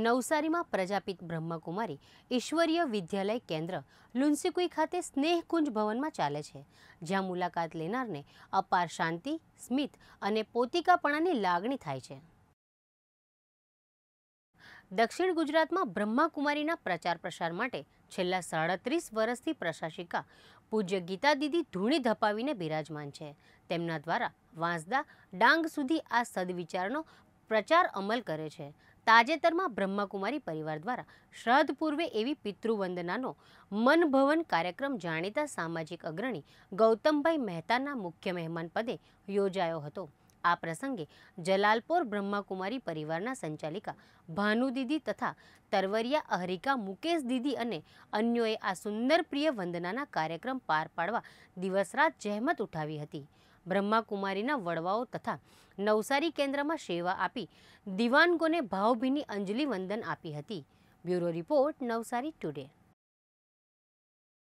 નવસારીમાં પ્રજાપિત બ્રહ્મકુમારી ઈશ્વરીય વિદ્યાલય કેન્દ્ર લુન્સીકુઈ ખાતે સ્નેહકુંજ ભવનમાં ચાલે છે જ્યાં મુલાકાત લેનારને અપાર શાંતિ સ્મિત અને પોતિકાપણાની લાગણી થાય છે દક્ષિણ ગુજરાતમાં બ્રહ્માકુમારીના પ્રચાર પ્રસાર માટે છેલ્લા સાડત્રીસ વર્ષથી પ્રશાસિકા પૂજ્ય ગીતા દીદી ધૂણી ધપાવીને બિરાજમાન છે તેમના દ્વારા વાંસદા ડાંગ સુધી આ સદવિચારનો પ્રચાર અમલ કરે છે તાજેતરમાં બ્રહ્માકુમારી પરિવાર દ્વારા શ્રદ્ધ પૂર્વે એવી પિતૃવંદનાનો મનભવન કાર્યક્રમ જાણીતા સામાજિક અગ્રણી ગૌતમભાઈ મહેતાના મુખ્ય મહેમાન પદે યોજાયો હતો આ પ્રસંગે જલાલપોર બ્રહ્માકુમારી પરિવારના સંચાલિકા ભાનુ દીદી તથા તરવરિયા અહરિકા મુકેશ દીદી અને અન્યોએ આ સુંદર પ્રિય વંદનાના કાર્યક્રમ પાર પાડવા દિવસ રાત જહેમત ઉઠાવી હતી બ્રહ્માકુમારીના વડવાઓ તથા નવસારી કેન્દ્રમાં સેવા આપી દિવાનગોને ભાવભીની અંજલિ વંદન આપી હતી બ્યુરો રિપોર્ટ નવસારી ટુડે